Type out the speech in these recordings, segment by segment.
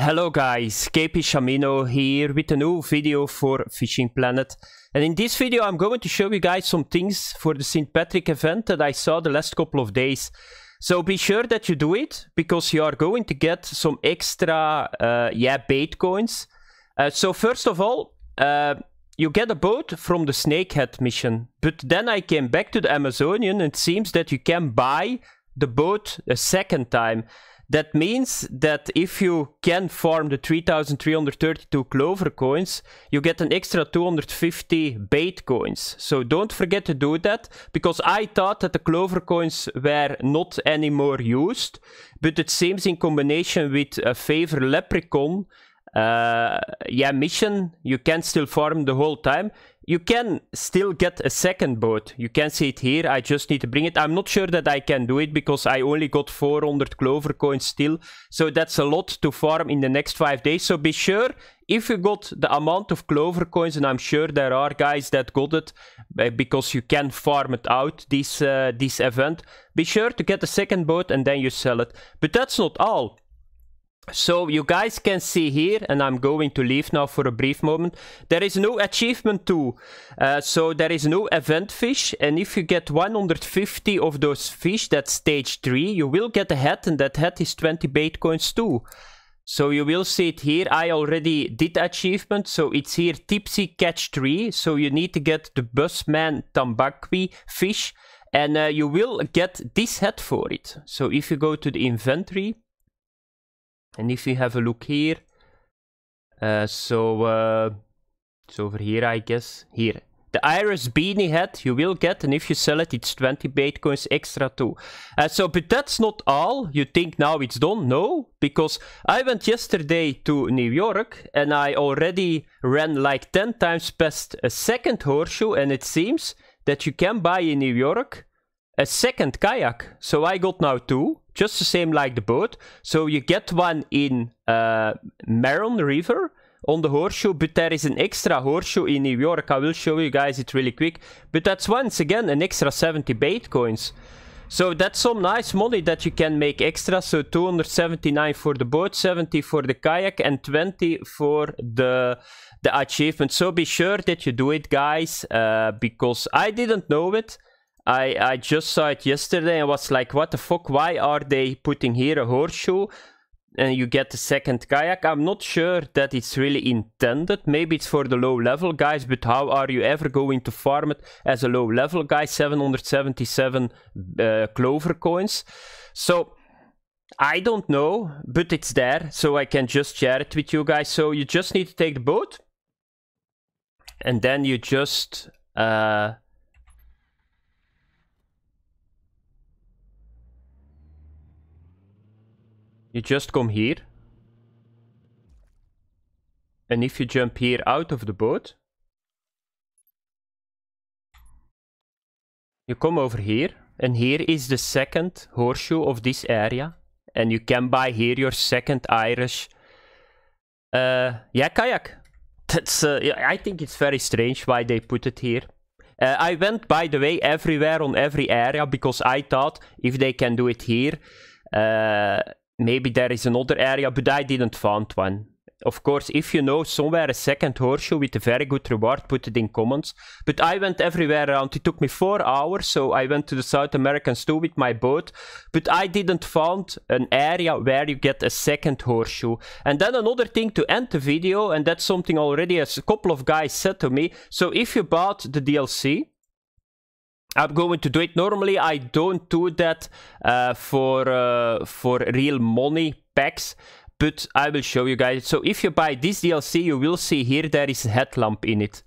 Hello guys, KP Shamino here with a new video for Fishing Planet. And in this video I'm going to show you guys some things for the St. Patrick event that I saw the last couple of days. So be sure that you do it, because you are going to get some extra uh, yeah, bait coins. Uh, so first of all, uh, you get a boat from the Snakehead mission. But then I came back to the Amazonian and it seems that you can buy the boat a second time. That means that if you can farm the 3332 clover coins, you get an extra 250 bait coins. So don't forget to do that, because I thought that the clover coins were not anymore used, but it seems in combination with a favor leprechaun, uh, yeah, mission, you can still farm the whole time. You can still get a second boat. You can see it here. I just need to bring it. I'm not sure that I can do it because I only got 400 clover coins still. So that's a lot to farm in the next five days. So be sure if you got the amount of clover coins, and I'm sure there are guys that got it uh, because you can farm it out this uh, this event. Be sure to get a second boat and then you sell it. But that's not all. So you guys can see here, and I'm going to leave now for a brief moment, there is no achievement too. Uh, so there is no event fish, and if you get 150 of those fish, that's stage 3, you will get a hat, and that hat is 20 bait coins too. So you will see it here, I already did achievement, so it's here Tipsy Catch 3, so you need to get the Busman Tambaqui fish, and uh, you will get this hat for it. So if you go to the inventory, and if we have a look here, uh, so uh, eh, it's over here, I guess. Here, the Iris Beanie hat you will get, and if you sell it, it's 20 Bitcoins extra too. Uh, so, but that's not all. You think now it's done? No, because I went yesterday to New York and I already ran like 10 times past a second horseshoe, and it seems that you can buy in New York a second kayak. So I got now two just the same like the boat. So you get one in uh, Maron River on the horseshoe, but there is an extra horseshoe in New York. I will show you guys it really quick. But that's once again an extra 70 bait coins. So that's some nice money that you can make extra. So 279 for the boat, 70 for the kayak, and 20 for the the achievement. So be sure that you do it, guys, uh, because I didn't know it. I, I just saw it yesterday and was like, what the fuck? Why are they putting here a horseshoe? And you get the second kayak. I'm not sure that it's really intended. Maybe it's for the low level guys, but how are you ever going to farm it as a low level guy? 777 uh, clover coins. So I don't know, but it's there, so I can just share it with you guys. So you just need to take the boat, and then you just uh, You just come here. And if you jump here out of the boat, you come over here, and here is the second horseshoe of this area. And you can buy here your second Irish uh, yeah, kayak. That's, uh, I think it's very strange why they put it here. Uh, I went, by the way, everywhere on every area because I thought if they can do it here, uh, maybe there is another area, but I didn't find one. Of course, if you know somewhere a second horseshoe with a very good reward, put it in comments. But I went everywhere around. It took me four hours, so I went to the South American store with my boat. But I didn't find an area where you get a second horseshoe. And then another thing to end the video, and that's something already a couple of guys said to me. So if you bought the DLC, I'm going to do it. Normally, I don't do that uh, for uh, for real money packs, but I will show you guys. So if you buy this DLC, you will see here there is a headlamp in it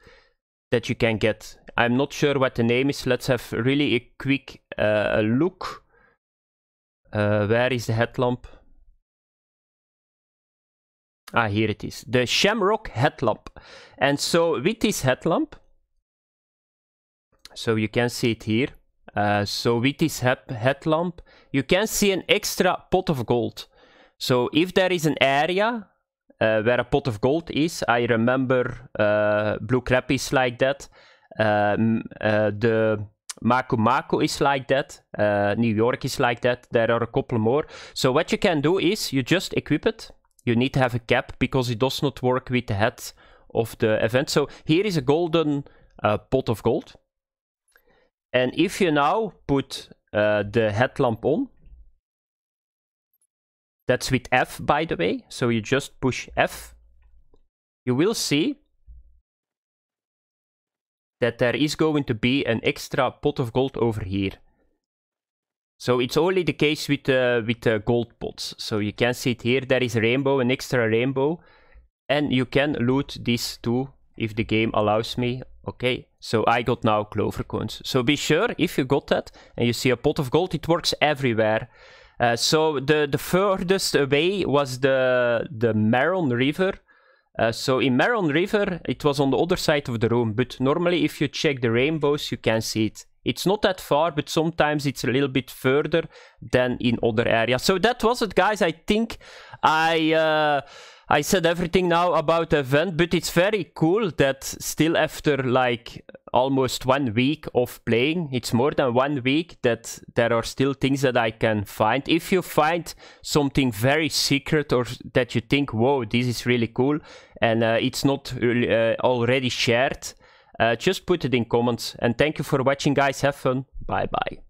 that you can get. I'm not sure what the name is. Let's have really a quick uh, look. Uh, where is the headlamp? Ah, here it is. The Shamrock headlamp. And so with this headlamp, so you can see it here. Uh, so with this headlamp, you can see an extra pot of gold. So if there is an area uh, where a pot of gold is, I remember uh, Blue Crab is like that. Um, uh, the Mako Mako is like that. Uh, New York is like that. There are a couple more. So what you can do is you just equip it. You need to have a cap because it does not work with the head of the event. So here is a golden uh, pot of gold. And if you now put uh, the headlamp on, that's with F, by the way. So you just push F. You will see that there is going to be an extra pot of gold over here. So it's only the case with the with the gold pots. So you can see it here. There is rainbow, an extra rainbow, and you can loot these two if the game allows me. Okay, so I got now clover coins. So be sure, if you got that, and you see a pot of gold, it works everywhere. Uh, so the, the furthest away was the, the Maron River. Uh, so in Maron River, it was on the other side of the room. But normally if you check the rainbows, you can see it. It's not that far, but sometimes it's a little bit further than in other areas. So that was it, guys. I think I... Uh, I said everything now about the event, but it's very cool that still after like almost one week of playing, it's more than one week, that there are still things that I can find. If you find something very secret or that you think, whoa, this is really cool, and uh, it's not uh, already shared, uh, just put it in comments. And thank you for watching, guys. Have fun. Bye bye.